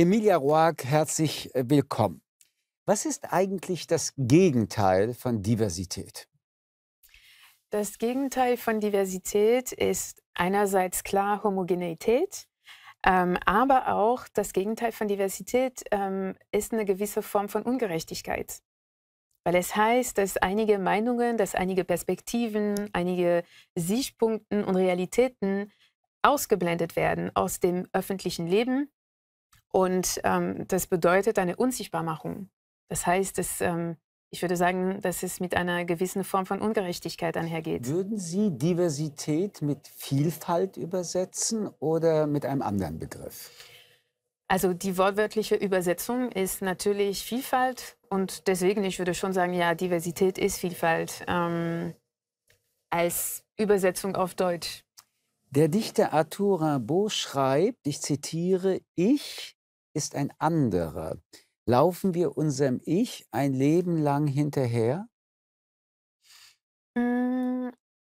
Emilia Roark, herzlich äh, willkommen. Was ist eigentlich das Gegenteil von Diversität? Das Gegenteil von Diversität ist einerseits klar Homogeneität, ähm, aber auch das Gegenteil von Diversität ähm, ist eine gewisse Form von Ungerechtigkeit. Weil es heißt, dass einige Meinungen, dass einige Perspektiven, einige Sichtpunkten und Realitäten ausgeblendet werden aus dem öffentlichen Leben und ähm, das bedeutet eine Unsichtbarmachung. Das heißt, dass, ähm, ich würde sagen, dass es mit einer gewissen Form von Ungerechtigkeit einhergeht. Würden Sie Diversität mit Vielfalt übersetzen oder mit einem anderen Begriff? Also die wortwörtliche Übersetzung ist natürlich Vielfalt und deswegen, ich würde schon sagen, ja, Diversität ist Vielfalt ähm, als Übersetzung auf Deutsch. Der Dichter Arthur Rimbaud schreibt, ich zitiere, ich, ist ein anderer. Laufen wir unserem Ich ein Leben lang hinterher? Mm,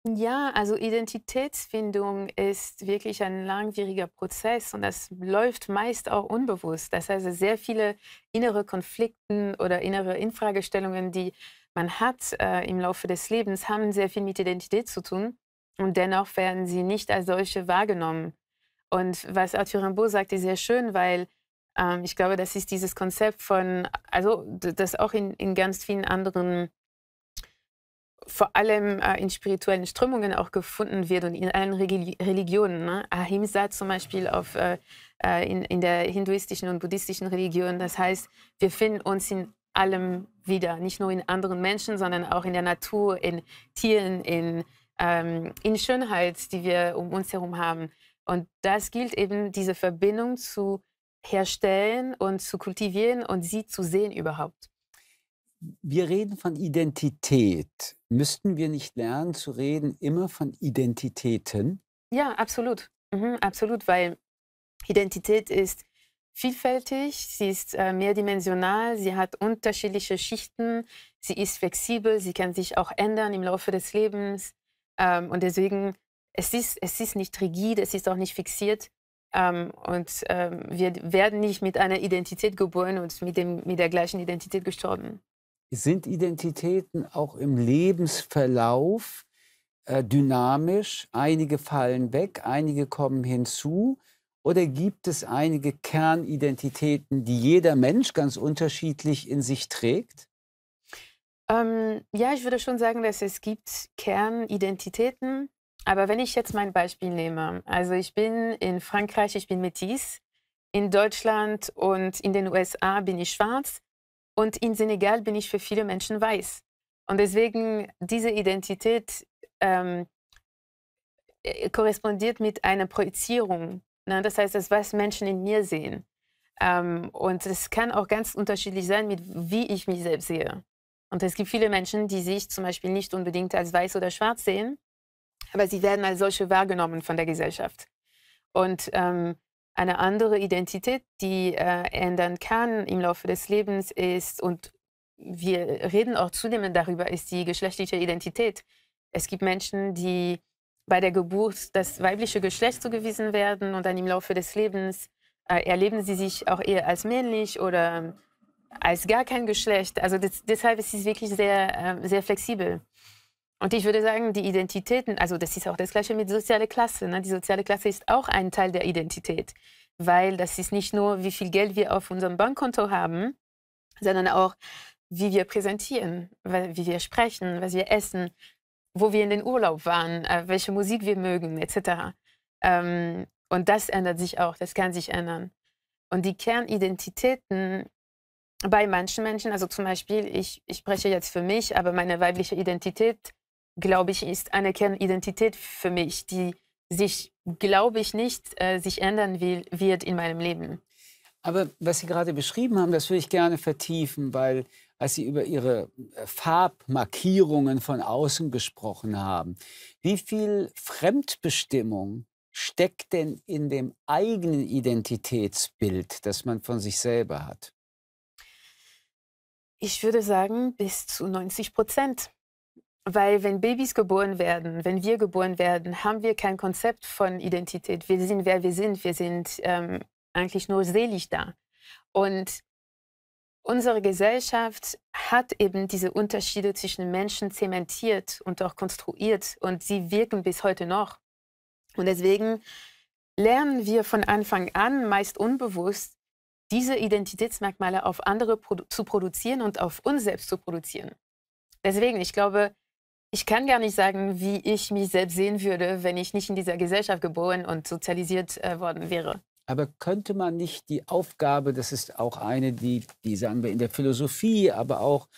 ja, also Identitätsfindung ist wirklich ein langwieriger Prozess und das läuft meist auch unbewusst. Das heißt, sehr viele innere Konflikte oder innere Infragestellungen, die man hat äh, im Laufe des Lebens, haben sehr viel mit Identität zu tun und dennoch werden sie nicht als solche wahrgenommen. Und was Arthur Rimbaud sagt, ist sehr schön, weil ähm, ich glaube, das ist dieses Konzept von, also das auch in, in ganz vielen anderen vor allem äh, in spirituellen Strömungen auch gefunden wird und in allen Religi Religionen. Ne? Ahimsa zum Beispiel auf, äh, äh, in, in der hinduistischen und buddhistischen Religion. Das heißt, wir finden uns in allem wieder, nicht nur in anderen Menschen, sondern auch in der Natur, in Tieren, in, ähm, in Schönheit, die wir um uns herum haben. Und das gilt eben diese Verbindung zu herstellen und zu kultivieren und sie zu sehen überhaupt. Wir reden von Identität. Müssten wir nicht lernen zu reden immer von Identitäten? Ja, absolut. Mhm, absolut, weil Identität ist vielfältig, sie ist äh, mehrdimensional, sie hat unterschiedliche Schichten, sie ist flexibel, sie kann sich auch ändern im Laufe des Lebens. Ähm, und deswegen, es ist, es ist nicht rigid, es ist auch nicht fixiert, ähm, und ähm, wir werden nicht mit einer Identität geboren und mit, dem, mit der gleichen Identität gestorben. Sind Identitäten auch im Lebensverlauf äh, dynamisch? Einige fallen weg, einige kommen hinzu. Oder gibt es einige Kernidentitäten, die jeder Mensch ganz unterschiedlich in sich trägt? Ähm, ja, ich würde schon sagen, dass es gibt Kernidentitäten, aber wenn ich jetzt mein Beispiel nehme, also ich bin in Frankreich, ich bin Métis, in Deutschland und in den USA bin ich schwarz und in Senegal bin ich für viele Menschen weiß. Und deswegen diese Identität ähm, äh, korrespondiert mit einer Projizierung. Ne? Das heißt, das, was Menschen in mir sehen. Ähm, und es kann auch ganz unterschiedlich sein, mit wie ich mich selbst sehe. Und es gibt viele Menschen, die sich zum Beispiel nicht unbedingt als weiß oder schwarz sehen, aber sie werden als solche wahrgenommen von der Gesellschaft. Und ähm, eine andere Identität, die äh, ändern kann im Laufe des Lebens, ist, und wir reden auch zunehmend darüber, ist die geschlechtliche Identität. Es gibt Menschen, die bei der Geburt das weibliche Geschlecht zugewiesen werden und dann im Laufe des Lebens äh, erleben sie sich auch eher als männlich oder als gar kein Geschlecht. Also das, deshalb ist es wirklich sehr, äh, sehr flexibel. Und ich würde sagen, die Identitäten, also das ist auch das Gleiche mit sozialer Klasse. Ne? Die soziale Klasse ist auch ein Teil der Identität, weil das ist nicht nur, wie viel Geld wir auf unserem Bankkonto haben, sondern auch, wie wir präsentieren, wie wir sprechen, was wir essen, wo wir in den Urlaub waren, äh, welche Musik wir mögen, etc. Ähm, und das ändert sich auch, das kann sich ändern. Und die Kernidentitäten bei manchen Menschen, also zum Beispiel, ich, ich spreche jetzt für mich, aber meine weibliche Identität glaube ich, ist eine Kernidentität für mich, die sich, glaube ich, nicht äh, sich ändern will, wird in meinem Leben. Aber was Sie gerade beschrieben haben, das würde ich gerne vertiefen, weil als Sie über Ihre äh, Farbmarkierungen von außen gesprochen haben, wie viel Fremdbestimmung steckt denn in dem eigenen Identitätsbild, das man von sich selber hat? Ich würde sagen, bis zu 90 Prozent. Weil wenn Babys geboren werden, wenn wir geboren werden, haben wir kein Konzept von Identität. Wir sind, wer wir sind. Wir sind ähm, eigentlich nur selig da. Und unsere Gesellschaft hat eben diese Unterschiede zwischen Menschen zementiert und auch konstruiert. Und sie wirken bis heute noch. Und deswegen lernen wir von Anfang an, meist unbewusst, diese Identitätsmerkmale auf andere produ zu produzieren und auf uns selbst zu produzieren. Deswegen, ich glaube, ich kann gar nicht sagen, wie ich mich selbst sehen würde, wenn ich nicht in dieser Gesellschaft geboren und sozialisiert äh, worden wäre. Aber könnte man nicht die Aufgabe, das ist auch eine, die, die sagen wir in der Philosophie, aber auch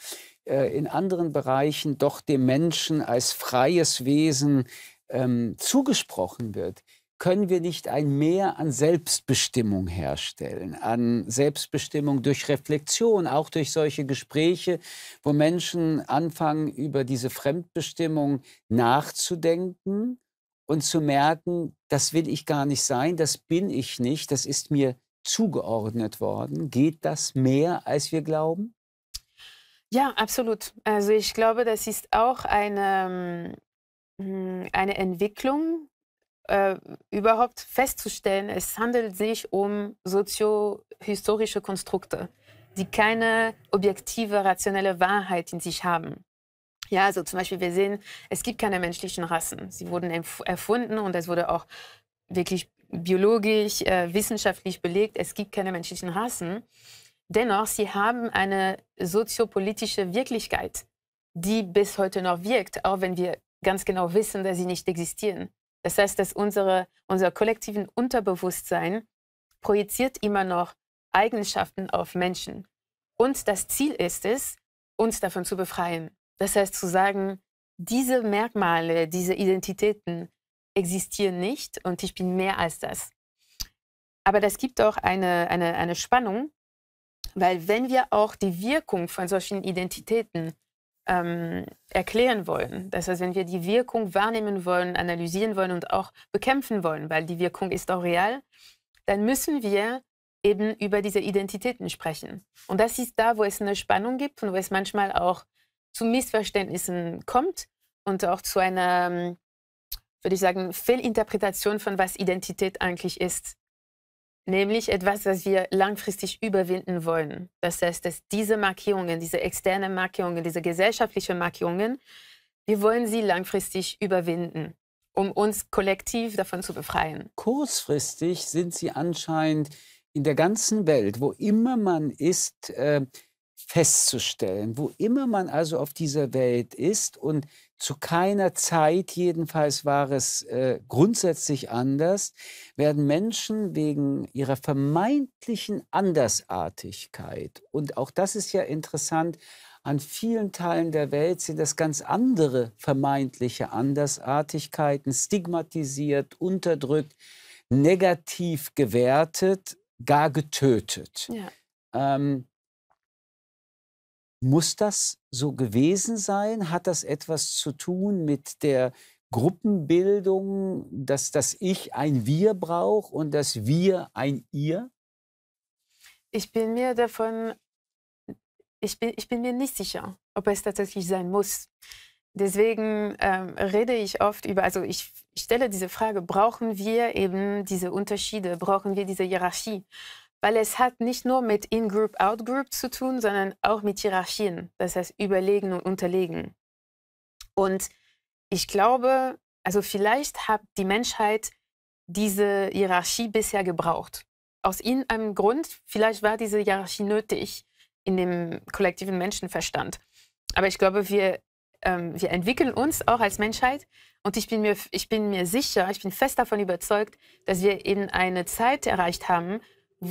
äh, in anderen Bereichen doch dem Menschen als freies Wesen ähm, zugesprochen wird, können wir nicht ein Mehr an Selbstbestimmung herstellen, an Selbstbestimmung durch Reflexion, auch durch solche Gespräche, wo Menschen anfangen, über diese Fremdbestimmung nachzudenken und zu merken, das will ich gar nicht sein, das bin ich nicht, das ist mir zugeordnet worden. Geht das mehr, als wir glauben? Ja, absolut. Also ich glaube, das ist auch eine, hm, eine Entwicklung, äh, überhaupt festzustellen, es handelt sich um soziohistorische Konstrukte, die keine objektive, rationelle Wahrheit in sich haben. Ja, also zum Beispiel, wir sehen, es gibt keine menschlichen Rassen. Sie wurden erfunden und es wurde auch wirklich biologisch, äh, wissenschaftlich belegt, es gibt keine menschlichen Rassen. Dennoch, sie haben eine soziopolitische Wirklichkeit, die bis heute noch wirkt, auch wenn wir ganz genau wissen, dass sie nicht existieren. Das heißt, dass unsere, unser kollektiven Unterbewusstsein projiziert immer noch Eigenschaften auf Menschen. Und das Ziel ist es, uns davon zu befreien. Das heißt zu sagen, diese Merkmale, diese Identitäten existieren nicht und ich bin mehr als das. Aber das gibt auch eine, eine, eine Spannung, weil wenn wir auch die Wirkung von solchen Identitäten ähm, erklären wollen. Das heißt, wenn wir die Wirkung wahrnehmen wollen, analysieren wollen und auch bekämpfen wollen, weil die Wirkung ist auch real, dann müssen wir eben über diese Identitäten sprechen. Und das ist da, wo es eine Spannung gibt und wo es manchmal auch zu Missverständnissen kommt und auch zu einer, ähm, würde ich sagen, Fehlinterpretation von was Identität eigentlich ist nämlich etwas, das wir langfristig überwinden wollen. Das heißt, dass diese Markierungen, diese externen Markierungen, diese gesellschaftlichen Markierungen, wir wollen sie langfristig überwinden, um uns kollektiv davon zu befreien. Kurzfristig sind sie anscheinend in der ganzen Welt, wo immer man ist, äh, festzustellen, wo immer man also auf dieser Welt ist und zu keiner Zeit, jedenfalls war es äh, grundsätzlich anders, werden Menschen wegen ihrer vermeintlichen Andersartigkeit, und auch das ist ja interessant, an vielen Teilen der Welt sind das ganz andere vermeintliche Andersartigkeiten stigmatisiert, unterdrückt, negativ gewertet, gar getötet. Ja. Ähm, muss das so gewesen sein? Hat das etwas zu tun mit der Gruppenbildung, dass das Ich ein Wir braucht und das Wir ein Ihr? Ich bin mir davon, ich bin, ich bin mir nicht sicher, ob es tatsächlich sein muss. Deswegen ähm, rede ich oft über, also ich, ich stelle diese Frage, brauchen wir eben diese Unterschiede, brauchen wir diese Hierarchie? weil es hat nicht nur mit In-Group, Out-Group zu tun, sondern auch mit Hierarchien, das heißt Überlegen und Unterlegen. Und ich glaube, also vielleicht hat die Menschheit diese Hierarchie bisher gebraucht. Aus irgendeinem Grund, vielleicht war diese Hierarchie nötig in dem kollektiven Menschenverstand. Aber ich glaube, wir, ähm, wir entwickeln uns auch als Menschheit und ich bin, mir, ich bin mir sicher, ich bin fest davon überzeugt, dass wir in eine Zeit erreicht haben,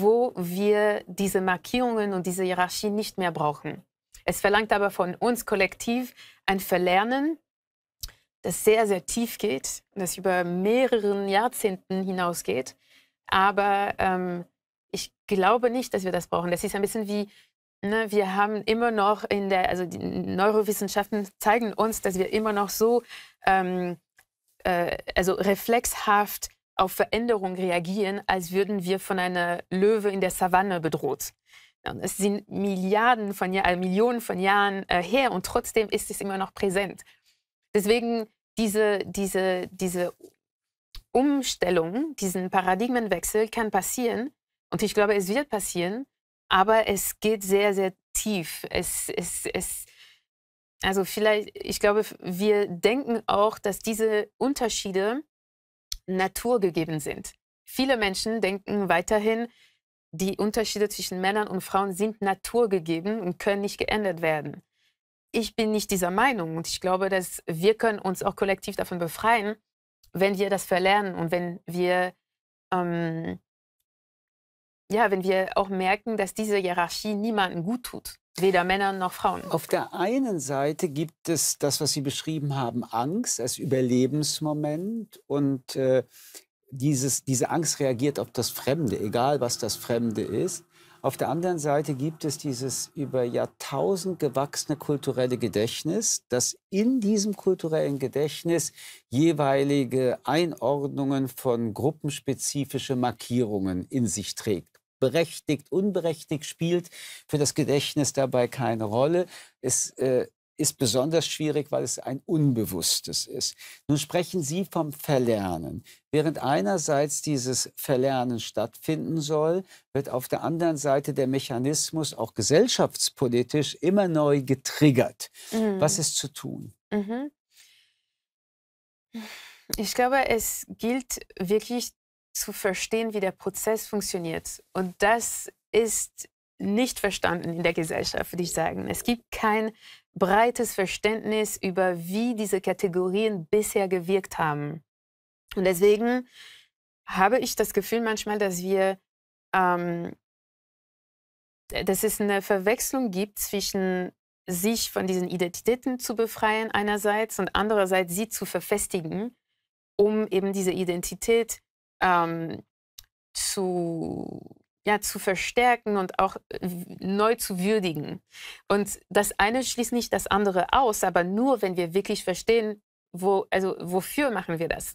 wo wir diese Markierungen und diese Hierarchie nicht mehr brauchen. Es verlangt aber von uns kollektiv ein Verlernen, das sehr, sehr tief geht, das über mehreren Jahrzehnten hinausgeht. Aber ähm, ich glaube nicht, dass wir das brauchen. Das ist ein bisschen wie, ne, wir haben immer noch in der, also die Neurowissenschaften zeigen uns, dass wir immer noch so ähm, äh, also reflexhaft auf Veränderung reagieren, als würden wir von einer Löwe in der Savanne bedroht. Es sind Milliarden von Jahren, äh, Millionen von Jahren äh, her und trotzdem ist es immer noch präsent. Deswegen diese, diese, diese Umstellung, diesen Paradigmenwechsel kann passieren und ich glaube, es wird passieren, aber es geht sehr, sehr tief. Es, es, es, also vielleicht, ich glaube, wir denken auch, dass diese Unterschiede naturgegeben sind. Viele Menschen denken weiterhin, die Unterschiede zwischen Männern und Frauen sind naturgegeben und können nicht geändert werden. Ich bin nicht dieser Meinung und ich glaube, dass wir können uns auch kollektiv davon befreien, wenn wir das verlernen und wenn wir ähm, ja, wenn wir auch merken, dass diese Hierarchie niemandem gut tut, weder Männern noch Frauen. Auf der einen Seite gibt es das, was Sie beschrieben haben, Angst als Überlebensmoment und äh, dieses, diese Angst reagiert auf das Fremde, egal was das Fremde ist. Auf der anderen Seite gibt es dieses über Jahrtausend gewachsene kulturelle Gedächtnis, dass in diesem kulturellen Gedächtnis jeweilige Einordnungen von gruppenspezifische Markierungen in sich trägt berechtigt, unberechtigt spielt für das Gedächtnis dabei keine Rolle. Es äh, ist besonders schwierig, weil es ein Unbewusstes ist. Nun sprechen Sie vom Verlernen. Während einerseits dieses Verlernen stattfinden soll, wird auf der anderen Seite der Mechanismus auch gesellschaftspolitisch immer neu getriggert. Mhm. Was ist zu tun? Mhm. Ich glaube, es gilt wirklich zu verstehen, wie der Prozess funktioniert. Und das ist nicht verstanden in der Gesellschaft, würde ich sagen. Es gibt kein breites Verständnis über, wie diese Kategorien bisher gewirkt haben. Und deswegen habe ich das Gefühl manchmal, dass wir, ähm, dass es eine Verwechslung gibt zwischen sich von diesen Identitäten zu befreien einerseits und andererseits sie zu verfestigen, um eben diese Identität ähm, zu, ja, zu verstärken und auch äh, neu zu würdigen. Und das eine schließt nicht das andere aus, aber nur, wenn wir wirklich verstehen, wo, also wofür machen wir das.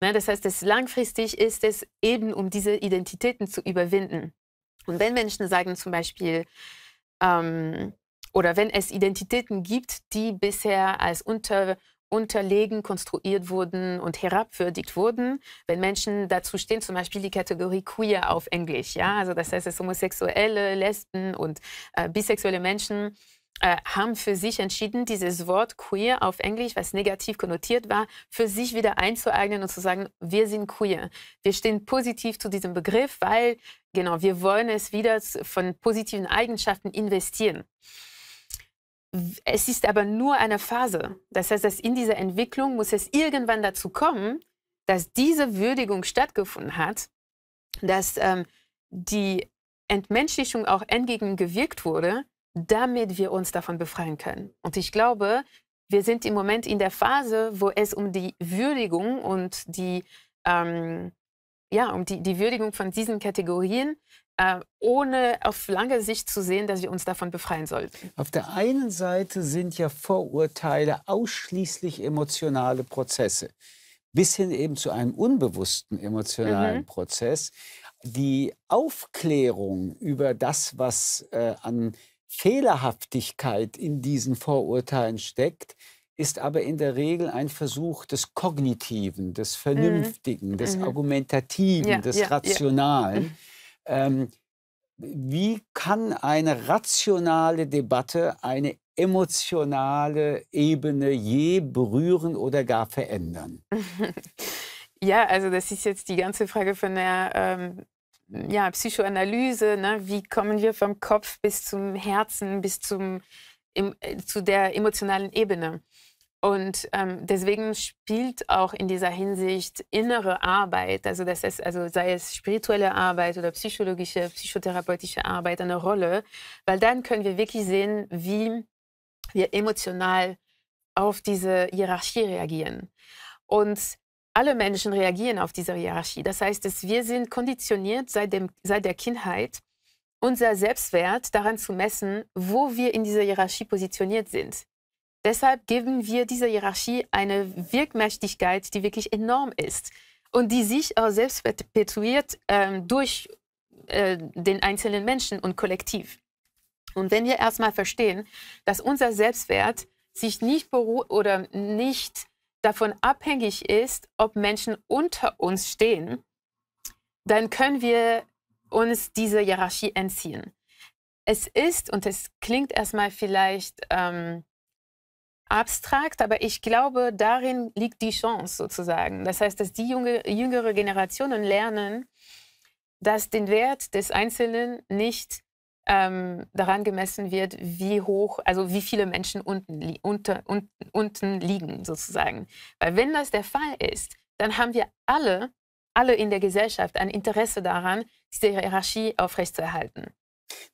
Ne? Das heißt, das langfristig ist es eben, um diese Identitäten zu überwinden. Und wenn Menschen sagen zum Beispiel, ähm, oder wenn es Identitäten gibt, die bisher als unter unterlegen konstruiert wurden und herabwürdigt wurden, wenn Menschen dazu stehen, zum Beispiel die Kategorie queer auf Englisch. Ja? Also das heißt, dass Homosexuelle, Lesben und äh, bisexuelle Menschen äh, haben für sich entschieden, dieses Wort queer auf Englisch, was negativ konnotiert war, für sich wieder einzueignen und zu sagen, wir sind queer. Wir stehen positiv zu diesem Begriff, weil genau, wir wollen es wieder von positiven Eigenschaften investieren. Es ist aber nur eine Phase. Das heißt, dass in dieser Entwicklung muss es irgendwann dazu kommen, dass diese Würdigung stattgefunden hat, dass ähm, die Entmenschlichung auch entgegengewirkt wurde, damit wir uns davon befreien können. Und ich glaube, wir sind im Moment in der Phase, wo es um die Würdigung und die, ähm, ja, um die, die Würdigung von diesen Kategorien äh, ohne auf lange Sicht zu sehen, dass wir uns davon befreien sollten. Auf der einen Seite sind ja Vorurteile ausschließlich emotionale Prozesse, bis hin eben zu einem unbewussten emotionalen mhm. Prozess. Die Aufklärung über das, was äh, an Fehlerhaftigkeit in diesen Vorurteilen steckt, ist aber in der Regel ein Versuch des Kognitiven, des mhm. Vernünftigen, mhm. des Argumentativen, ja, des ja, Rationalen. Ja. Ähm, wie kann eine rationale Debatte eine emotionale Ebene je berühren oder gar verändern? ja, also das ist jetzt die ganze Frage von der ähm, ja, Psychoanalyse. Ne? Wie kommen wir vom Kopf bis zum Herzen, bis zum, im, äh, zu der emotionalen Ebene? Und ähm, deswegen spielt auch in dieser Hinsicht innere Arbeit, also das ist, also sei es spirituelle Arbeit oder psychologische, psychotherapeutische Arbeit eine Rolle, weil dann können wir wirklich sehen, wie wir emotional auf diese Hierarchie reagieren. Und alle Menschen reagieren auf diese Hierarchie. Das heißt, dass wir sind konditioniert seit, dem, seit der Kindheit, unser Selbstwert daran zu messen, wo wir in dieser Hierarchie positioniert sind. Deshalb geben wir dieser Hierarchie eine Wirkmächtigkeit, die wirklich enorm ist und die sich auch selbst perpetuiert ähm, durch äh, den einzelnen Menschen und Kollektiv. Und wenn wir erstmal verstehen, dass unser Selbstwert sich nicht beruht oder nicht davon abhängig ist, ob Menschen unter uns stehen, dann können wir uns dieser Hierarchie entziehen. Es ist, und es klingt erstmal vielleicht ähm, abstrakt, aber ich glaube, darin liegt die Chance sozusagen. Das heißt, dass die junge, jüngere Generationen lernen, dass den Wert des Einzelnen nicht ähm, daran gemessen wird, wie hoch, also wie viele Menschen unten, unter, un, unten liegen sozusagen. Weil wenn das der Fall ist, dann haben wir alle, alle in der Gesellschaft ein Interesse daran, diese Hierarchie aufrechtzuerhalten.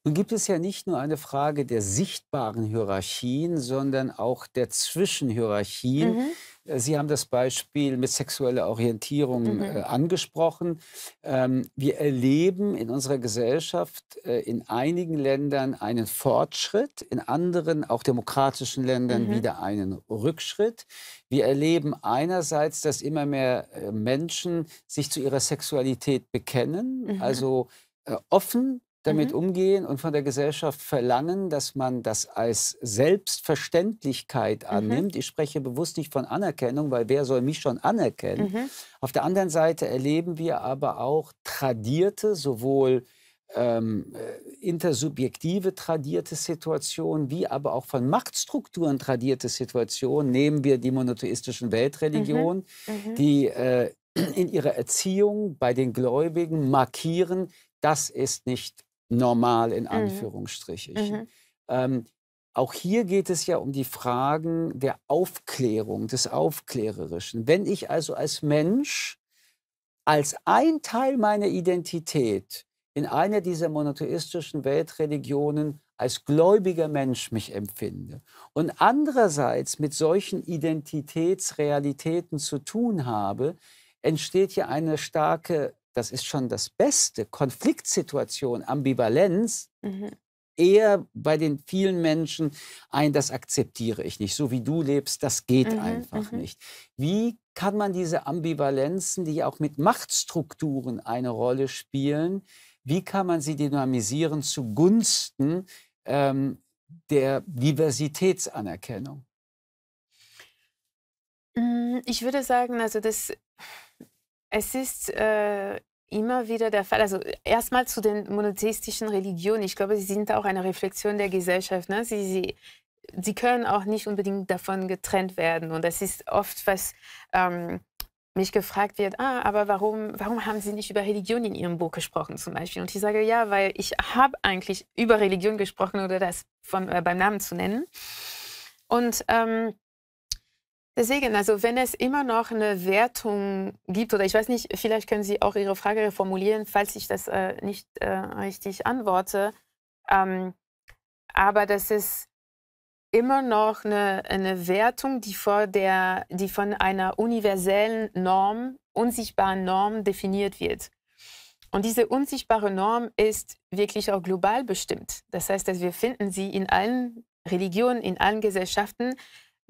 Nun gibt es ja nicht nur eine Frage der sichtbaren Hierarchien, sondern auch der Zwischenhierarchien. Mhm. Äh, Sie haben das Beispiel mit sexueller Orientierung mhm. Äh, angesprochen. Ähm, wir erleben in unserer Gesellschaft äh, in einigen Ländern einen Fortschritt, in anderen, auch demokratischen Ländern, mhm. wieder einen Rückschritt. Wir erleben einerseits, dass immer mehr Menschen sich zu ihrer Sexualität bekennen, mhm. also offen damit mhm. umgehen und von der Gesellschaft verlangen, dass man das als Selbstverständlichkeit mhm. annimmt. Mhm. Ich spreche bewusst nicht von Anerkennung, weil wer soll mich schon anerkennen? Mhm. Auf der anderen Seite erleben wir aber auch tradierte, sowohl ähm, äh, intersubjektive tradierte Situationen, wie aber auch von Machtstrukturen tradierte Situationen. Nehmen wir die monotheistischen Weltreligionen, mhm. Mhm. die äh, in ihrer Erziehung bei den Gläubigen markieren, das ist nicht normal in mhm. Anführungsstrichen. Mhm. Ähm, auch hier geht es ja um die Fragen der Aufklärung, des Aufklärerischen. Wenn ich also als Mensch, als ein Teil meiner Identität in einer dieser monotheistischen Weltreligionen als gläubiger Mensch mich empfinde und andererseits mit solchen Identitätsrealitäten zu tun habe, entsteht ja eine starke das ist schon das Beste, Konfliktsituation, Ambivalenz, mhm. eher bei den vielen Menschen ein, das akzeptiere ich nicht. So wie du lebst, das geht mhm. einfach mhm. nicht. Wie kann man diese Ambivalenzen, die auch mit Machtstrukturen eine Rolle spielen, wie kann man sie dynamisieren zugunsten ähm, der Diversitätsanerkennung? Mm, ich würde sagen, also das, es ist äh, immer wieder der Fall. Also erstmal zu den monotheistischen Religionen. Ich glaube, sie sind auch eine Reflexion der Gesellschaft. Ne? Sie, sie, sie können auch nicht unbedingt davon getrennt werden. Und das ist oft, was ähm, mich gefragt wird, ah, aber warum, warum haben Sie nicht über Religion in Ihrem Buch gesprochen zum Beispiel? Und ich sage, ja, weil ich habe eigentlich über Religion gesprochen oder das vom, äh, beim Namen zu nennen. Und ähm, Deswegen, also wenn es immer noch eine Wertung gibt, oder ich weiß nicht, vielleicht können Sie auch Ihre Frage reformulieren, falls ich das äh, nicht äh, richtig antworte. Ähm, aber das ist immer noch eine, eine Wertung, die, der, die, von einer universellen Norm, unsichtbaren Norm definiert wird. Und diese unsichtbare Norm ist wirklich auch global bestimmt. Das heißt, dass wir finden sie in allen Religionen, in allen Gesellschaften,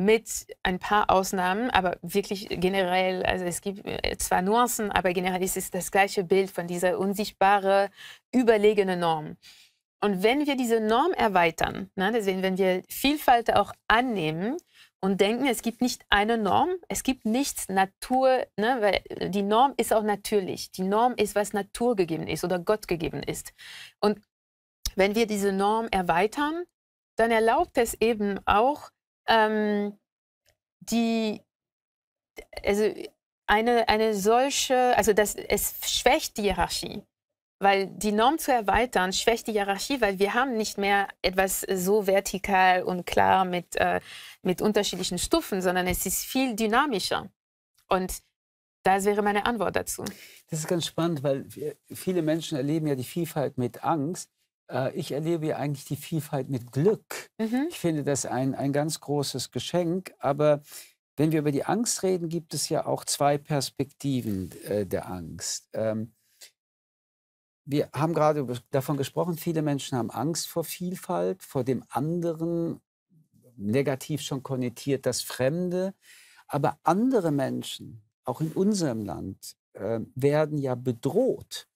mit ein paar Ausnahmen, aber wirklich generell, also es gibt äh, zwar Nuancen, aber generell ist es das gleiche Bild von dieser unsichtbare, überlegene Norm. Und wenn wir diese Norm erweitern, ne, deswegen, wenn wir Vielfalt auch annehmen und denken, es gibt nicht eine Norm, es gibt nichts Natur, ne, weil die Norm ist auch natürlich. Die Norm ist, was Natur gegeben ist oder Gott gegeben ist. Und wenn wir diese Norm erweitern, dann erlaubt es eben auch, ähm, die, also eine, eine solche, also das, es schwächt die Hierarchie. Weil die Norm zu erweitern, schwächt die Hierarchie, weil wir haben nicht mehr etwas so vertikal und klar mit, äh, mit unterschiedlichen Stufen, sondern es ist viel dynamischer. Und das wäre meine Antwort dazu. Das ist ganz spannend, weil wir, viele Menschen erleben ja die Vielfalt mit Angst. Äh, ich erlebe ja eigentlich die Vielfalt mit Glück. Mhm. Ich finde das ein, ein ganz großes Geschenk. Aber wenn wir über die Angst reden, gibt es ja auch zwei Perspektiven äh, der Angst. Ähm, wir haben gerade davon gesprochen, viele Menschen haben Angst vor Vielfalt, vor dem anderen, negativ schon konnotiert das Fremde. Aber andere Menschen, auch in unserem Land, äh, werden ja bedroht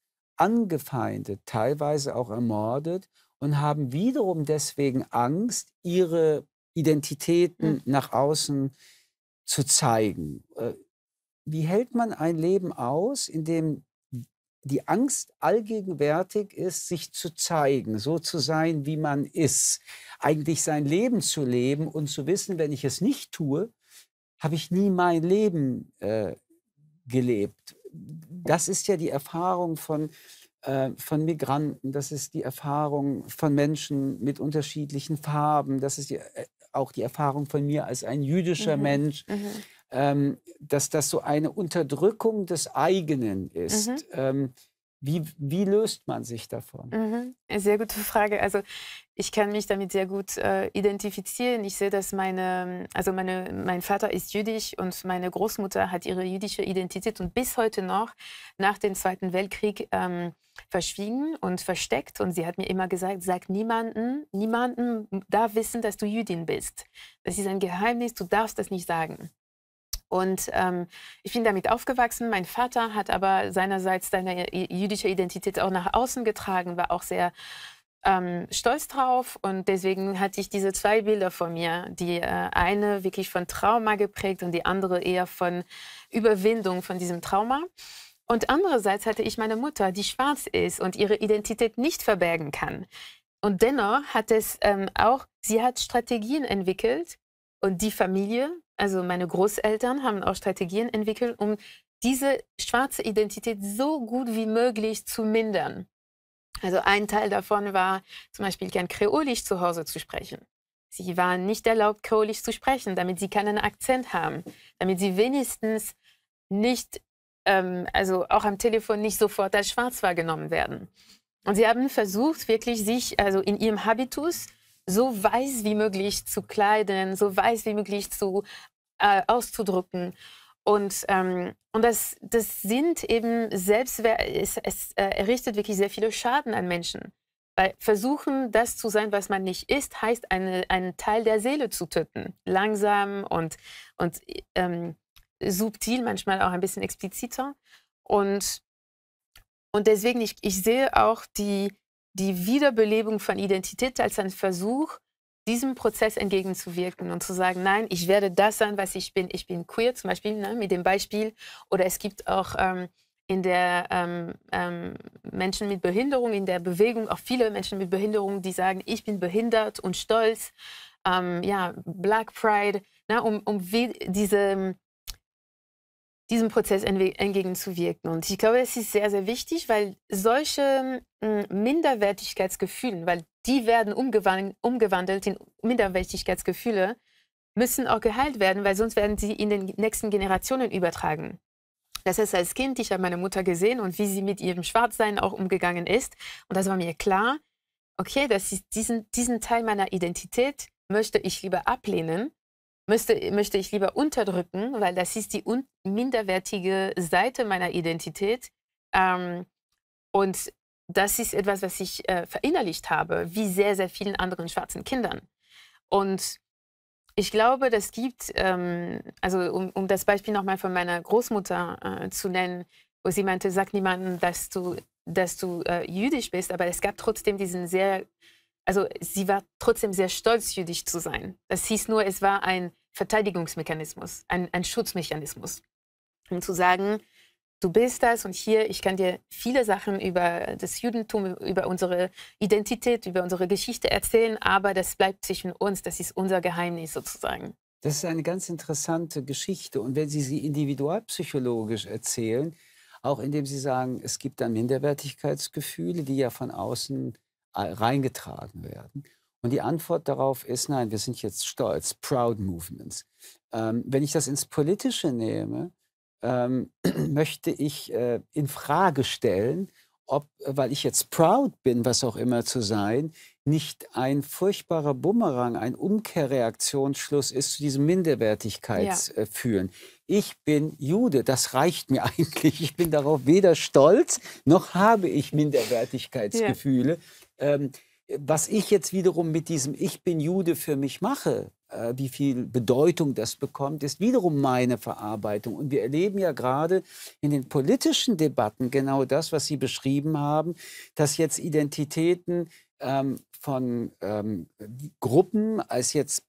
angefeindet, teilweise auch ermordet und haben wiederum deswegen Angst, ihre Identitäten mhm. nach außen zu zeigen. Äh, wie hält man ein Leben aus, in dem die Angst allgegenwärtig ist, sich zu zeigen, so zu sein, wie man ist, eigentlich sein Leben zu leben und zu wissen, wenn ich es nicht tue, habe ich nie mein Leben äh, gelebt das ist ja die Erfahrung von, äh, von Migranten, das ist die Erfahrung von Menschen mit unterschiedlichen Farben, das ist die, äh, auch die Erfahrung von mir als ein jüdischer mhm. Mensch. Mhm. Ähm, dass das so eine Unterdrückung des eigenen ist. Mhm. Ähm, wie, wie, löst man sich davon? Mhm. Sehr gute Frage. Also ich kann mich damit sehr gut äh, identifizieren. Ich sehe, dass meine, also meine, mein Vater ist jüdisch und meine Großmutter hat ihre jüdische Identität und bis heute noch nach dem Zweiten Weltkrieg ähm, verschwiegen und versteckt. Und sie hat mir immer gesagt, sag niemanden, niemanden darf wissen, dass du Jüdin bist. Das ist ein Geheimnis, du darfst das nicht sagen. Und ähm, ich bin damit aufgewachsen. Mein Vater hat aber seinerseits seine äh, jüdische Identität auch nach außen getragen, war auch sehr ähm, stolz drauf und deswegen hatte ich diese zwei Bilder von mir, die äh, eine wirklich von Trauma geprägt und die andere eher von Überwindung von diesem Trauma. Und andererseits hatte ich meine Mutter, die schwarz ist und ihre Identität nicht verbergen kann. Und dennoch hat es ähm, auch, sie hat Strategien entwickelt und die Familie, also meine Großeltern haben auch Strategien entwickelt, um diese schwarze Identität so gut wie möglich zu mindern. Also ein Teil davon war zum Beispiel kein Kreolisch zu Hause zu sprechen. Sie waren nicht erlaubt, Kreolisch zu sprechen, damit sie keinen Akzent haben, damit sie wenigstens nicht, ähm, also auch am Telefon nicht sofort als schwarz wahrgenommen werden. Und sie haben versucht, wirklich sich also in ihrem Habitus so weiß wie möglich zu kleiden, so weiß wie möglich zu äh, auszudrücken. Und, ähm, und das, das sind eben selbst, es, es äh, errichtet wirklich sehr viele Schaden an Menschen. Weil versuchen, das zu sein, was man nicht ist, heißt, eine, einen Teil der Seele zu töten. Langsam und, und ähm, subtil, manchmal auch ein bisschen expliziter. Und, und deswegen, ich, ich sehe auch die, die Wiederbelebung von Identität als einen Versuch, diesem Prozess entgegenzuwirken und zu sagen, nein, ich werde das sein, was ich bin. Ich bin queer zum Beispiel, ne, mit dem Beispiel. Oder es gibt auch ähm, in der ähm, ähm, Menschen mit Behinderung, in der Bewegung auch viele Menschen mit Behinderung, die sagen, ich bin behindert und stolz. Ähm, ja, Black Pride, ne, um, um diese, diesem Prozess entgegenzuwirken. Und ich glaube, es ist sehr, sehr wichtig, weil solche hm, Minderwertigkeitsgefühle, weil die werden umgewandelt in Minderwertigkeitsgefühle, müssen auch geheilt werden, weil sonst werden sie in den nächsten Generationen übertragen. Das heißt, als Kind, ich habe meine Mutter gesehen und wie sie mit ihrem Schwarzsein auch umgegangen ist. Und das war mir klar, okay, das ist diesen, diesen Teil meiner Identität möchte ich lieber ablehnen, müsste, möchte ich lieber unterdrücken, weil das ist die minderwertige Seite meiner Identität. Ähm, und das ist etwas, was ich äh, verinnerlicht habe, wie sehr, sehr vielen anderen schwarzen Kindern. Und ich glaube, das gibt, ähm, also um, um, das Beispiel nochmal von meiner Großmutter äh, zu nennen, wo sie meinte, sag niemandem, dass du, dass du äh, jüdisch bist, aber es gab trotzdem diesen sehr, also sie war trotzdem sehr stolz, jüdisch zu sein. Das hieß nur, es war ein Verteidigungsmechanismus, ein, ein Schutzmechanismus, um zu sagen, du bist das und hier, ich kann dir viele Sachen über das Judentum, über unsere Identität, über unsere Geschichte erzählen, aber das bleibt zwischen uns, das ist unser Geheimnis sozusagen. Das ist eine ganz interessante Geschichte und wenn Sie sie individualpsychologisch erzählen, auch indem Sie sagen, es gibt dann Minderwertigkeitsgefühle, die ja von außen äh, reingetragen werden. Und die Antwort darauf ist, nein, wir sind jetzt stolz, Proud Movements. Ähm, wenn ich das ins Politische nehme, ähm, möchte ich äh, in Frage stellen, ob, äh, weil ich jetzt proud bin, was auch immer zu sein, nicht ein furchtbarer Bumerang, ein Umkehrreaktionsschluss ist zu diesem Minderwertigkeitsfühlen. Ja. Ich bin Jude, das reicht mir eigentlich. Ich bin darauf weder stolz, noch habe ich Minderwertigkeitsgefühle. Ja. Ähm, was ich jetzt wiederum mit diesem Ich bin Jude für mich mache, äh, wie viel Bedeutung das bekommt, ist wiederum meine Verarbeitung. Und wir erleben ja gerade in den politischen Debatten genau das, was Sie beschrieben haben, dass jetzt Identitäten ähm, von ähm, Gruppen als jetzt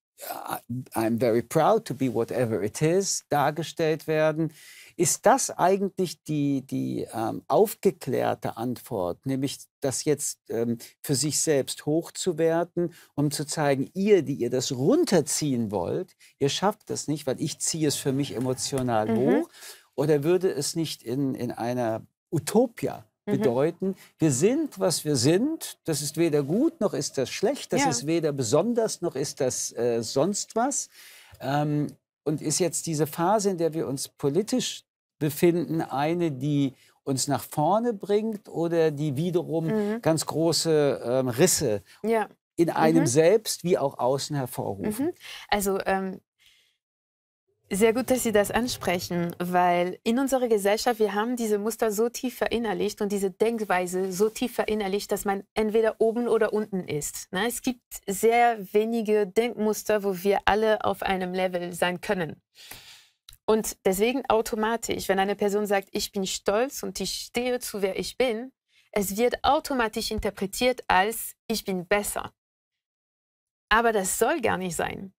I'm very proud to be whatever it is dargestellt werden. Ist das eigentlich die, die ähm, aufgeklärte Antwort, nämlich das jetzt ähm, für sich selbst hochzuwerten, um zu zeigen, ihr, die ihr das runterziehen wollt, ihr schafft das nicht, weil ich ziehe es für mich emotional mhm. hoch? Oder würde es nicht in, in einer Utopia Mhm. bedeuten, mhm. wir sind, was wir sind. Das ist weder gut noch ist das schlecht. Das ja. ist weder besonders noch ist das äh, sonst was. Ähm, und ist jetzt diese Phase, in der wir uns politisch befinden, eine, die uns nach vorne bringt oder die wiederum mhm. ganz große ähm, Risse ja. in einem mhm. selbst wie auch außen hervorrufen? Mhm. Also ähm sehr gut, dass Sie das ansprechen, weil in unserer Gesellschaft, wir haben diese Muster so tief verinnerlicht und diese Denkweise so tief verinnerlicht, dass man entweder oben oder unten ist. Ne? Es gibt sehr wenige Denkmuster, wo wir alle auf einem Level sein können. Und deswegen automatisch, wenn eine Person sagt, ich bin stolz und ich stehe zu, wer ich bin, es wird automatisch interpretiert als, ich bin besser. Aber das soll gar nicht sein.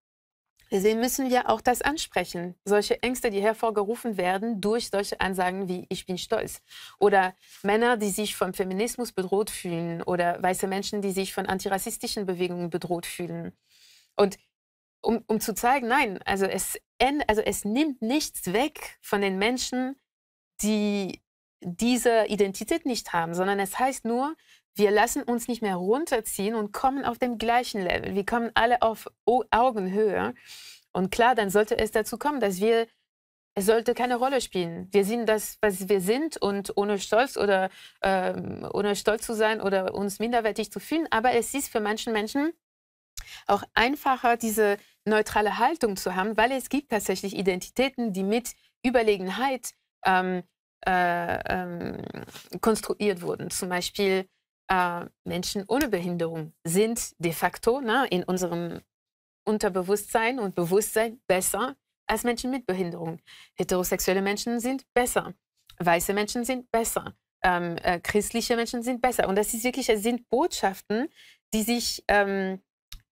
Deswegen müssen wir auch das ansprechen. Solche Ängste, die hervorgerufen werden durch solche Ansagen wie ich bin stolz oder Männer, die sich vom Feminismus bedroht fühlen oder weiße Menschen, die sich von antirassistischen Bewegungen bedroht fühlen. Und um, um zu zeigen, nein, also es, also es nimmt nichts weg von den Menschen, die diese Identität nicht haben, sondern es heißt nur, wir lassen uns nicht mehr runterziehen und kommen auf dem gleichen Level. Wir kommen alle auf Augenhöhe. Und klar, dann sollte es dazu kommen, dass wir, es sollte keine Rolle spielen. Wir sind das, was wir sind und ohne Stolz oder ähm, ohne stolz zu sein oder uns minderwertig zu fühlen. Aber es ist für manche Menschen auch einfacher, diese neutrale Haltung zu haben, weil es gibt tatsächlich Identitäten, die mit Überlegenheit ähm, äh, ähm, konstruiert wurden. Zum Beispiel äh, Menschen ohne Behinderung sind de facto ne, in unserem Unterbewusstsein und Bewusstsein besser als Menschen mit Behinderung. Heterosexuelle Menschen sind besser. Weiße Menschen sind besser. Ähm, äh, christliche Menschen sind besser. Und das ist wirklich, es sind Botschaften, die sich, ähm,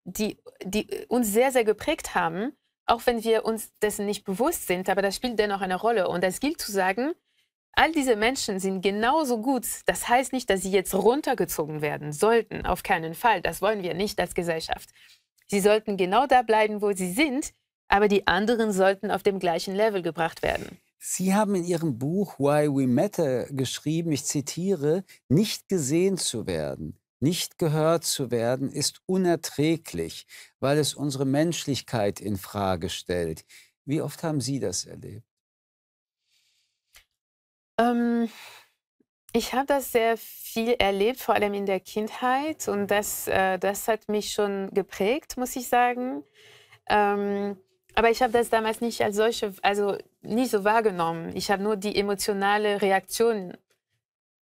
die, die uns sehr, sehr geprägt haben, auch wenn wir uns dessen nicht bewusst sind. Aber das spielt dennoch eine Rolle. Und das gilt zu sagen, All diese Menschen sind genauso gut. Das heißt nicht, dass sie jetzt runtergezogen werden sollten. Auf keinen Fall. Das wollen wir nicht als Gesellschaft. Sie sollten genau da bleiben, wo sie sind, aber die anderen sollten auf dem gleichen Level gebracht werden. Sie haben in Ihrem Buch Why We Matter geschrieben, ich zitiere, nicht gesehen zu werden, nicht gehört zu werden, ist unerträglich, weil es unsere Menschlichkeit in Frage stellt. Wie oft haben Sie das erlebt? Ähm, ich habe das sehr viel erlebt, vor allem in der Kindheit. Und das, äh, das hat mich schon geprägt, muss ich sagen. Ähm, aber ich habe das damals nicht als solche, also nicht so wahrgenommen. Ich habe nur die emotionale Reaktion.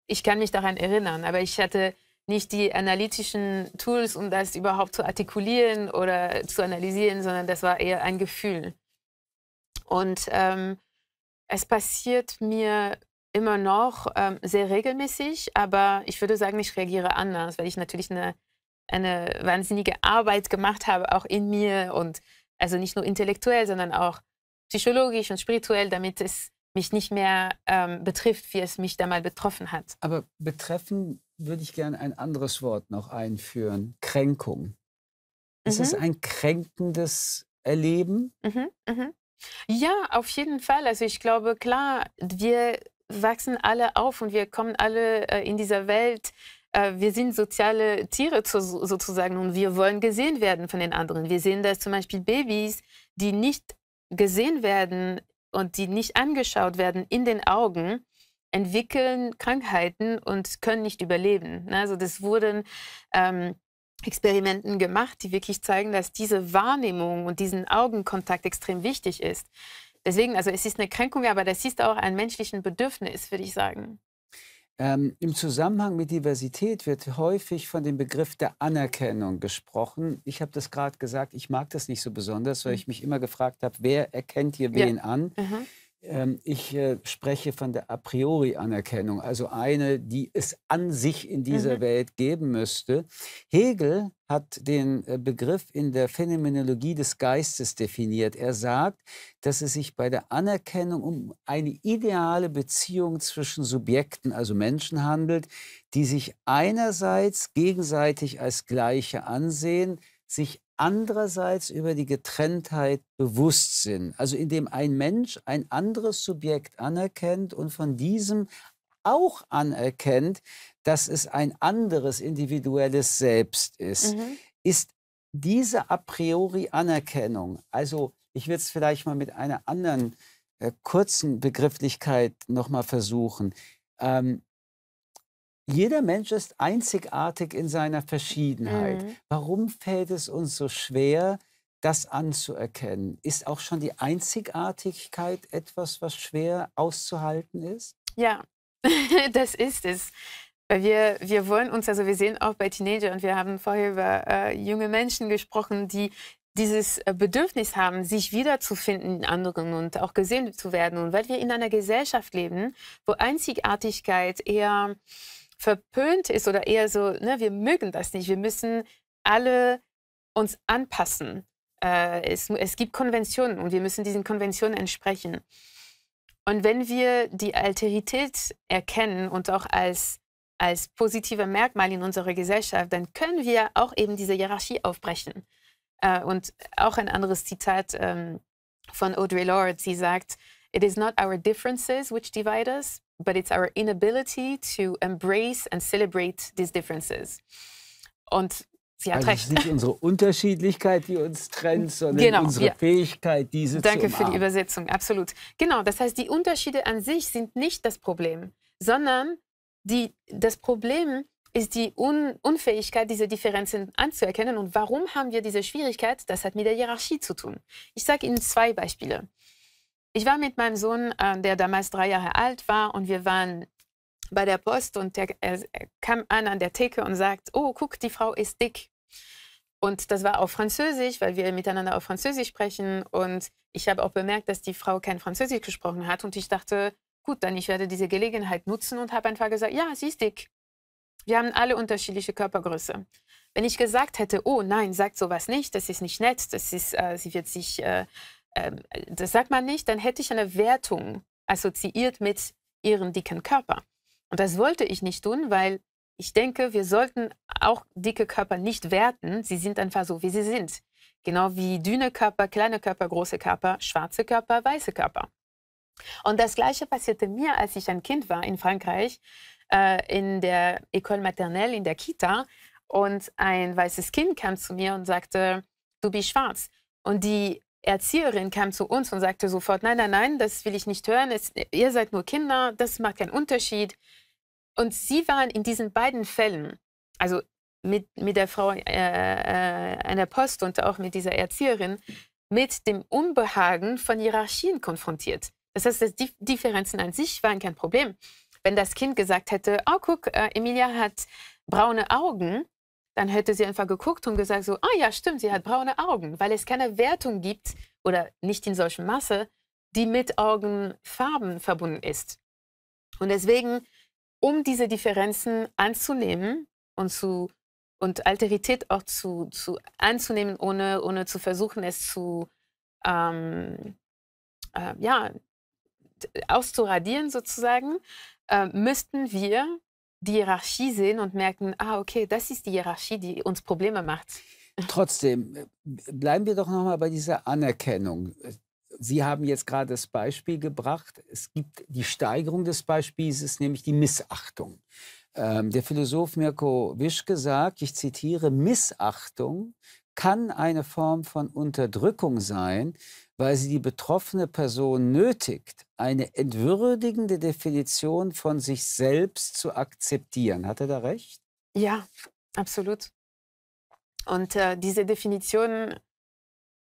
Ich kann mich daran erinnern, aber ich hatte nicht die analytischen Tools, um das überhaupt zu artikulieren oder zu analysieren, sondern das war eher ein Gefühl. Und ähm, es passiert mir immer noch ähm, sehr regelmäßig, aber ich würde sagen, ich reagiere anders, weil ich natürlich eine, eine wahnsinnige Arbeit gemacht habe, auch in mir und also nicht nur intellektuell, sondern auch psychologisch und spirituell, damit es mich nicht mehr ähm, betrifft, wie es mich damals betroffen hat. Aber betreffen würde ich gerne ein anderes Wort noch einführen, Kränkung. Ist mhm. es ein kränkendes Erleben? Mhm, mh. Ja, auf jeden Fall. Also ich glaube, klar, wir wachsen alle auf und wir kommen alle äh, in dieser Welt. Äh, wir sind soziale Tiere sozusagen und wir wollen gesehen werden von den anderen. Wir sehen das zum Beispiel Babys, die nicht gesehen werden und die nicht angeschaut werden in den Augen, entwickeln Krankheiten und können nicht überleben. Ne, also das wurden ähm, Experimenten gemacht, die wirklich zeigen, dass diese Wahrnehmung und diesen Augenkontakt extrem wichtig ist. Deswegen, also es ist eine Kränkung, aber das ist auch ein menschliches Bedürfnis, würde ich sagen. Ähm, Im Zusammenhang mit Diversität wird häufig von dem Begriff der Anerkennung gesprochen. Ich habe das gerade gesagt, ich mag das nicht so besonders, weil mhm. ich mich immer gefragt habe, wer erkennt hier wen ja. an? Mhm. Ähm, ich äh, spreche von der a priori Anerkennung, also eine, die es an sich in dieser mhm. Welt geben müsste. Hegel hat den äh, Begriff in der Phänomenologie des Geistes definiert. Er sagt, dass es sich bei der Anerkennung um eine ideale Beziehung zwischen Subjekten, also Menschen handelt, die sich einerseits gegenseitig als Gleiche ansehen, sich andererseits über die Getrenntheit bewusst sind. Also indem ein Mensch ein anderes Subjekt anerkennt und von diesem auch anerkennt, dass es ein anderes individuelles Selbst ist, mhm. ist diese a priori Anerkennung, also ich würde es vielleicht mal mit einer anderen äh, kurzen Begrifflichkeit nochmal versuchen, ähm, jeder Mensch ist einzigartig in seiner Verschiedenheit. Mhm. Warum fällt es uns so schwer, das anzuerkennen? Ist auch schon die Einzigartigkeit etwas, was schwer auszuhalten ist? Ja, das ist es. Wir, wir wollen uns, also wir sehen auch bei Teenagern, und wir haben vorher über äh, junge Menschen gesprochen, die dieses äh, Bedürfnis haben, sich wiederzufinden in anderen und auch gesehen zu werden. Und weil wir in einer Gesellschaft leben, wo Einzigartigkeit eher verpönt ist oder eher so, ne, wir mögen das nicht, wir müssen alle uns anpassen. Äh, es, es gibt Konventionen und wir müssen diesen Konventionen entsprechen. Und wenn wir die Alterität erkennen und auch als, als positive Merkmal in unserer Gesellschaft, dann können wir auch eben diese Hierarchie aufbrechen. Äh, und auch ein anderes Zitat ähm, von Audre Lorde, sie sagt, It is not our differences which divide us, but it's our inability to embrace and celebrate these differences. Und Sie hat also recht. Es ist nicht unsere Unterschiedlichkeit, die uns trennt, sondern genau, unsere ja. Fähigkeit, diese Danke zu Danke für die Übersetzung, absolut. Genau, das heißt, die Unterschiede an sich sind nicht das Problem, sondern die, das Problem ist die Un Unfähigkeit, diese Differenzen anzuerkennen. Und warum haben wir diese Schwierigkeit? Das hat mit der Hierarchie zu tun. Ich sage Ihnen zwei Beispiele. Ich war mit meinem Sohn, ähm, der damals drei Jahre alt war, und wir waren bei der Post und der, er kam an an der Theke und sagt, oh, guck, die Frau ist dick. Und das war auf Französisch, weil wir miteinander auf Französisch sprechen. Und ich habe auch bemerkt, dass die Frau kein Französisch gesprochen hat. Und ich dachte, gut, dann ich werde diese Gelegenheit nutzen und habe einfach gesagt, ja, sie ist dick. Wir haben alle unterschiedliche Körpergröße. Wenn ich gesagt hätte, oh nein, sagt sowas nicht, das ist nicht nett, das ist, äh, sie wird sich äh, ähm, das sagt man nicht, dann hätte ich eine Wertung assoziiert mit ihrem dicken Körper. Und das wollte ich nicht tun, weil ich denke, wir sollten auch dicke Körper nicht werten. Sie sind einfach so, wie sie sind. Genau wie dünne Körper, kleine Körper, große Körper, schwarze Körper, weiße Körper. Und das Gleiche passierte mir, als ich ein Kind war in Frankreich, äh, in der École Maternelle, in der Kita. Und ein weißes Kind kam zu mir und sagte, du bist schwarz. Und die Erzieherin kam zu uns und sagte sofort, nein, nein, nein, das will ich nicht hören, es, ihr seid nur Kinder, das macht keinen Unterschied. Und sie waren in diesen beiden Fällen, also mit, mit der Frau äh, einer äh, Post und auch mit dieser Erzieherin, mit dem Unbehagen von Hierarchien konfrontiert. Das heißt, die Differenzen an sich waren kein Problem. Wenn das Kind gesagt hätte, oh guck, äh, Emilia hat braune Augen, dann hätte sie einfach geguckt und gesagt so, ah ja, stimmt, sie hat braune Augen, weil es keine Wertung gibt oder nicht in solchem Masse, die mit Augenfarben verbunden ist. Und deswegen, um diese Differenzen anzunehmen und zu und Alterität auch zu, zu anzunehmen, ohne, ohne zu versuchen, es zu ähm, äh, ja, auszuradieren sozusagen, äh, müssten wir die Hierarchie sehen und merken, ah, okay, das ist die Hierarchie, die uns Probleme macht. Trotzdem, äh, bleiben wir doch nochmal bei dieser Anerkennung. Sie haben jetzt gerade das Beispiel gebracht. Es gibt die Steigerung des Beispiels, ist nämlich die Missachtung. Ähm, der Philosoph Mirko Wischke sagt, ich zitiere, Missachtung kann eine Form von Unterdrückung sein, weil sie die betroffene Person nötigt, eine entwürdigende Definition von sich selbst zu akzeptieren. Hat er da recht? Ja, absolut. Und äh, diese Definition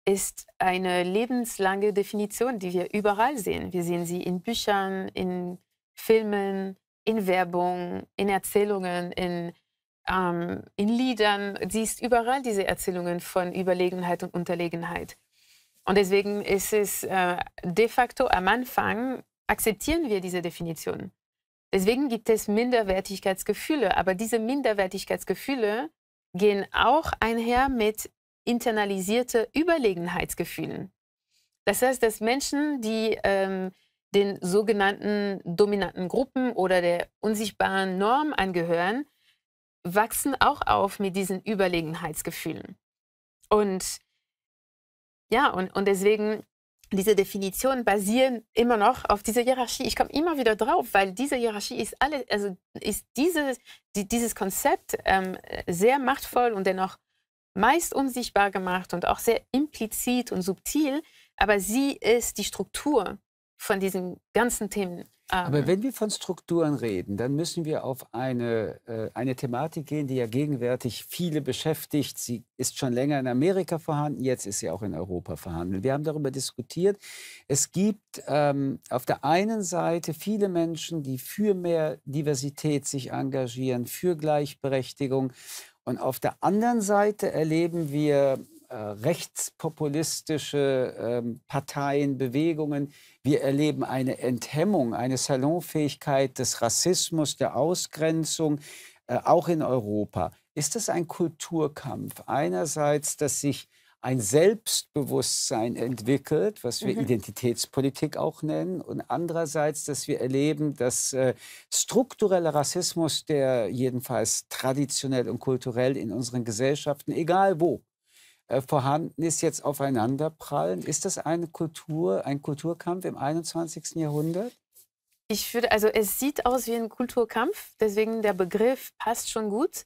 ist eine lebenslange Definition, die wir überall sehen. Wir sehen sie in Büchern, in Filmen, in Werbung, in Erzählungen, in, ähm, in Liedern. Sie ist überall diese Erzählungen von Überlegenheit und Unterlegenheit. Und deswegen ist es äh, de facto am Anfang, akzeptieren wir diese Definition. Deswegen gibt es Minderwertigkeitsgefühle, aber diese Minderwertigkeitsgefühle gehen auch einher mit internalisierten Überlegenheitsgefühlen. Das heißt, dass Menschen, die ähm, den sogenannten dominanten Gruppen oder der unsichtbaren Norm angehören, wachsen auch auf mit diesen Überlegenheitsgefühlen. Und ja, und, und deswegen diese Definitionen basieren immer noch auf dieser Hierarchie. Ich komme immer wieder drauf, weil diese Hierarchie ist alles, also ist dieses, die, dieses Konzept ähm, sehr machtvoll und dennoch meist unsichtbar gemacht und auch sehr implizit und subtil, aber sie ist die Struktur von diesen ganzen Themen. Aber ah. wenn wir von Strukturen reden, dann müssen wir auf eine, äh, eine Thematik gehen, die ja gegenwärtig viele beschäftigt. Sie ist schon länger in Amerika vorhanden, jetzt ist sie auch in Europa vorhanden. Wir haben darüber diskutiert. Es gibt ähm, auf der einen Seite viele Menschen, die für mehr Diversität sich engagieren, für Gleichberechtigung. Und auf der anderen Seite erleben wir äh, rechtspopulistische ähm, Parteien, Bewegungen. Wir erleben eine Enthemmung, eine Salonfähigkeit des Rassismus, der Ausgrenzung, äh, auch in Europa. Ist das ein Kulturkampf? Einerseits, dass sich ein Selbstbewusstsein entwickelt, was wir mhm. Identitätspolitik auch nennen, und andererseits, dass wir erleben, dass äh, struktureller Rassismus, der jedenfalls traditionell und kulturell in unseren Gesellschaften, egal wo, äh, vorhanden ist, jetzt aufeinanderprallen? Ist das eine Kultur, ein Kulturkampf im 21. Jahrhundert? Ich würde, also es sieht aus wie ein Kulturkampf, deswegen der Begriff passt schon gut.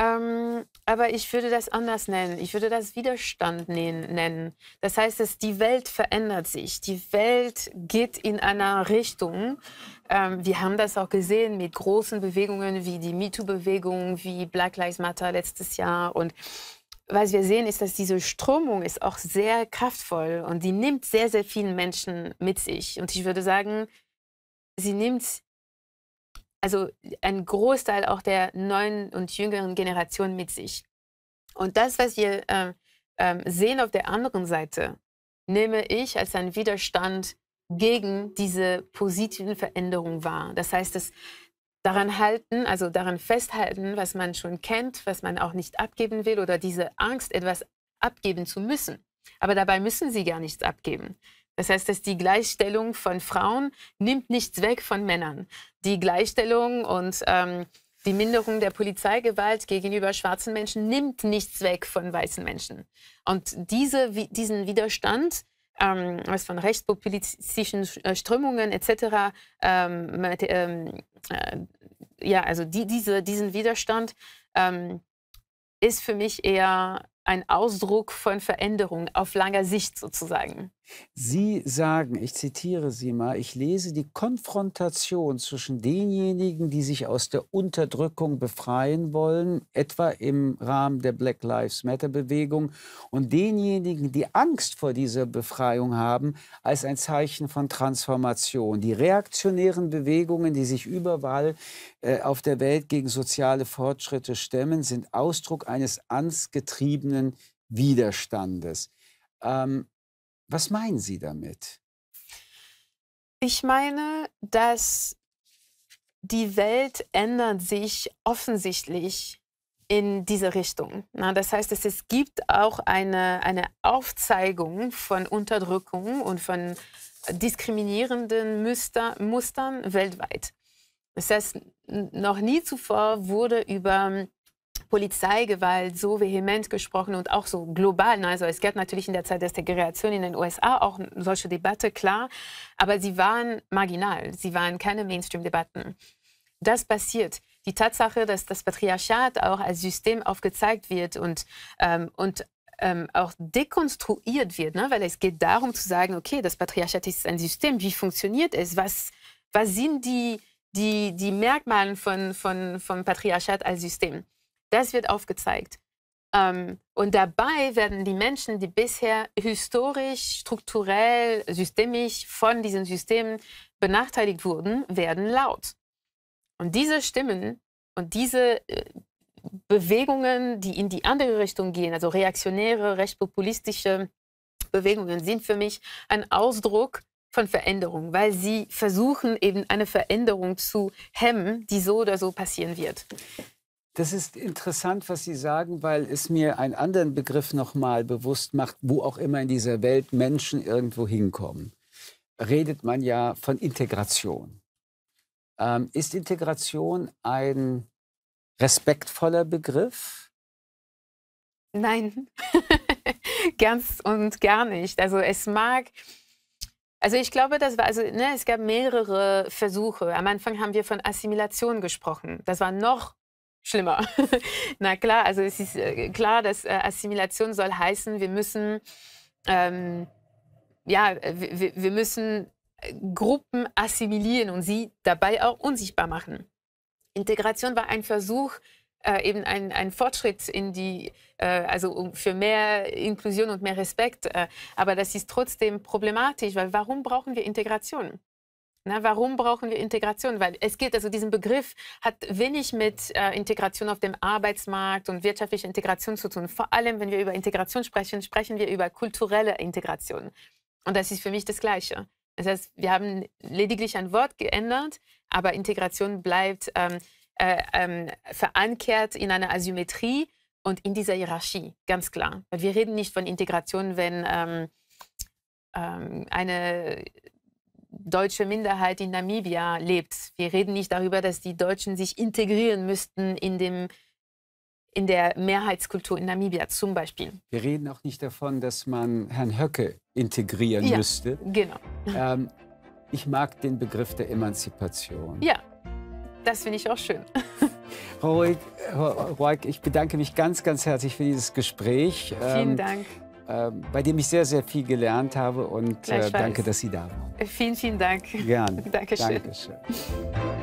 Ähm, aber ich würde das anders nennen. Ich würde das Widerstand nennen. Das heißt, dass die Welt verändert sich. Die Welt geht in einer Richtung. Ähm, wir haben das auch gesehen mit großen Bewegungen wie die MeToo-Bewegung, wie Black Lives Matter letztes Jahr und was wir sehen, ist, dass diese Strömung ist auch sehr kraftvoll und die nimmt sehr, sehr vielen Menschen mit sich. Und ich würde sagen, sie nimmt also einen Großteil auch der neuen und jüngeren Generation mit sich. Und das, was wir äh, sehen auf der anderen Seite, nehme ich als einen Widerstand gegen diese positiven Veränderungen wahr. Das heißt, dass daran halten, also daran festhalten, was man schon kennt, was man auch nicht abgeben will oder diese Angst, etwas abgeben zu müssen. Aber dabei müssen sie gar nichts abgeben. Das heißt, dass die Gleichstellung von Frauen nimmt nichts weg von Männern. Die Gleichstellung und ähm, die Minderung der Polizeigewalt gegenüber schwarzen Menschen nimmt nichts weg von weißen Menschen. Und diese, diesen Widerstand ähm, also von rechtspopulistischen äh, Strömungen etc. Ähm, ähm, äh, ja, also die, diese, diesen Widerstand ähm, ist für mich eher ein Ausdruck von Veränderung auf langer Sicht sozusagen. Sie sagen, ich zitiere Sie mal, ich lese die Konfrontation zwischen denjenigen, die sich aus der Unterdrückung befreien wollen, etwa im Rahmen der Black Lives Matter-Bewegung, und denjenigen, die Angst vor dieser Befreiung haben, als ein Zeichen von Transformation. Die reaktionären Bewegungen, die sich überall äh, auf der Welt gegen soziale Fortschritte stemmen, sind Ausdruck eines angstgetriebenen Widerstandes. Ähm, was meinen Sie damit? Ich meine, dass die Welt ändert sich offensichtlich in diese Richtung. Na, ne? das heißt, es, es gibt auch eine, eine Aufzeigung von Unterdrückung und von diskriminierenden Muster, Mustern weltweit. Das heißt, noch nie zuvor wurde über Polizeigewalt so vehement gesprochen und auch so global. Also es gab natürlich in der Zeit der Segregation in den USA auch solche Debatte, klar, aber sie waren marginal, sie waren keine Mainstream-Debatten. Das passiert die Tatsache, dass das Patriarchat auch als System aufgezeigt wird und, ähm, und ähm, auch dekonstruiert wird, ne? weil es geht darum zu sagen, okay, das Patriarchat ist ein System, wie funktioniert es, was, was sind die, die, die Merkmale von, von, vom Patriarchat als System. Das wird aufgezeigt. Ähm, und dabei werden die Menschen, die bisher historisch, strukturell, systemisch von diesen Systemen benachteiligt wurden, werden laut. Und diese Stimmen und diese äh, Bewegungen, die in die andere Richtung gehen, also reaktionäre, rechtspopulistische Bewegungen, sind für mich ein Ausdruck von Veränderung, weil sie versuchen eben eine Veränderung zu hemmen, die so oder so passieren wird. Das ist interessant, was Sie sagen, weil es mir einen anderen Begriff nochmal bewusst macht, wo auch immer in dieser Welt Menschen irgendwo hinkommen. Redet man ja von Integration. Ähm, ist Integration ein respektvoller Begriff? Nein, ganz und gar nicht. Also es mag also ich glaube, das war, also ne, es gab mehrere Versuche. Am Anfang haben wir von Assimilation gesprochen. Das war noch schlimmer. Na klar, also es ist äh, klar, dass äh, Assimilation soll heißen, wir müssen, ähm, ja, wir, wir müssen äh, Gruppen assimilieren und sie dabei auch unsichtbar machen. Integration war ein Versuch, äh, eben ein, ein, Fortschritt in die, äh, also für mehr Inklusion und mehr Respekt. Äh, aber das ist trotzdem problematisch, weil warum brauchen wir Integration? Na, ne, warum brauchen wir Integration? Weil es geht, also diesen Begriff hat wenig mit äh, Integration auf dem Arbeitsmarkt und wirtschaftlicher Integration zu tun. Vor allem, wenn wir über Integration sprechen, sprechen wir über kulturelle Integration. Und das ist für mich das Gleiche. Das heißt, wir haben lediglich ein Wort geändert, aber Integration bleibt ähm, äh, ähm, verankert in einer Asymmetrie und in dieser Hierarchie, ganz klar. Weil wir reden nicht von Integration, wenn ähm, ähm eine deutsche Minderheit in Namibia lebt. Wir reden nicht darüber, dass die Deutschen sich integrieren müssten in dem in der Mehrheitskultur in Namibia zum Beispiel. Wir reden auch nicht davon, dass man Herrn Höcke integrieren ja, müsste. Genau. Ähm, ich mag den Begriff der Emanzipation. Ja, das finde ich auch schön. Frau Ruig, ich bedanke mich ganz, ganz herzlich für dieses Gespräch. Vielen ähm, Dank. Ähm, bei dem ich sehr, sehr viel gelernt habe und äh, danke, dass Sie da waren. Vielen, vielen Dank. Gerne. Dankeschön. Dankeschön.